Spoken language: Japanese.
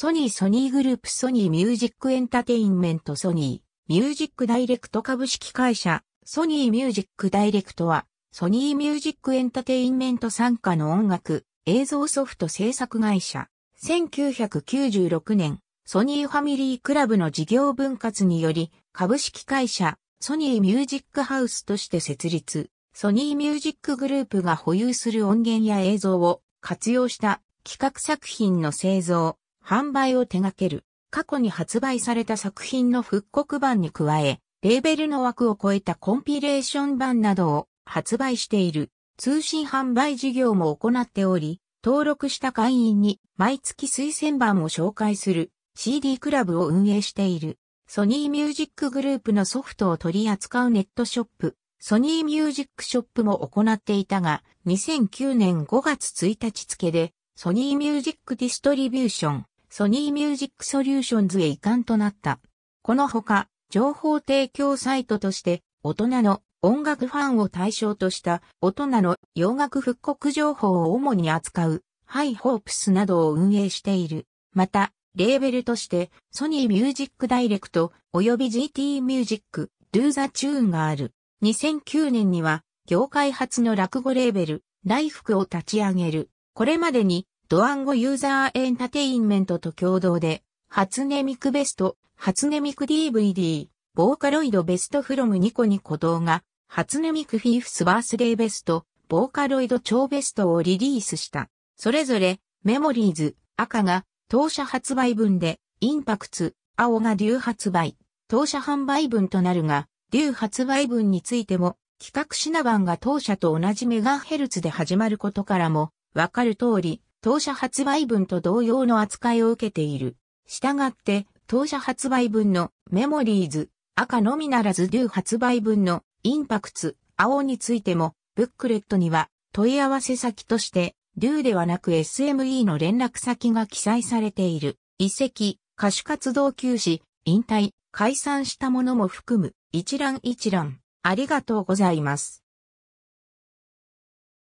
ソニーソニーグループソニーミュージックエンタテインメントソニーミュージックダイレクト株式会社ソニーミュージックダイレクトはソニーミュージックエンタテインメント参加の音楽映像ソフト制作会社1996年ソニーファミリークラブの事業分割により株式会社ソニーミュージックハウスとして設立ソニーミュージックグループが保有する音源や映像を活用した企画作品の製造、販売を手掛ける。過去に発売された作品の復刻版に加え、レーベルの枠を超えたコンピレーション版などを発売している。通信販売事業も行っており、登録した会員に毎月推薦版を紹介する CD クラブを運営している。ソニーミュージックグループのソフトを取り扱うネットショップ、ソニーミュージックショップも行っていたが、2009年5月1日付で、ソニーミュージックディストリビューション、ソニーミュージックソリューションズへ移管となった。このほか、情報提供サイトとして、大人の音楽ファンを対象とした大人の洋楽復刻情報を主に扱うハイホープスなどを運営している。また、レーベルとしてソニーミュージックダイレクト及び GT ミュージック Do the Tune がある。2009年には業界初の落語レーベル、フクを立ち上げる。これまでにドアンゴユーザーエンタテインメントと共同で、初音ミクベスト、初音ミク DVD、ボーカロイドベストフロムニコニコ動画、初音ミクフィーフスバースデーベスト、ボーカロイド超ベストをリリースした。それぞれ、メモリーズ、赤が、当社発売分で、インパクツ、青が流発売、当社販売分となるが、流発売分についても、企画品番が当社と同じメガヘルツで始まることからも、わかる通り、当社発売分と同様の扱いを受けている。したがって、当社発売分のメモリーズ、赤のみならずデュー発売分のインパクツ、青についても、ブックレットには問い合わせ先として、デューではなく SME の連絡先が記載されている。遺跡、歌手活動休止、引退、解散したものも含む一覧一覧。ありがとうございます。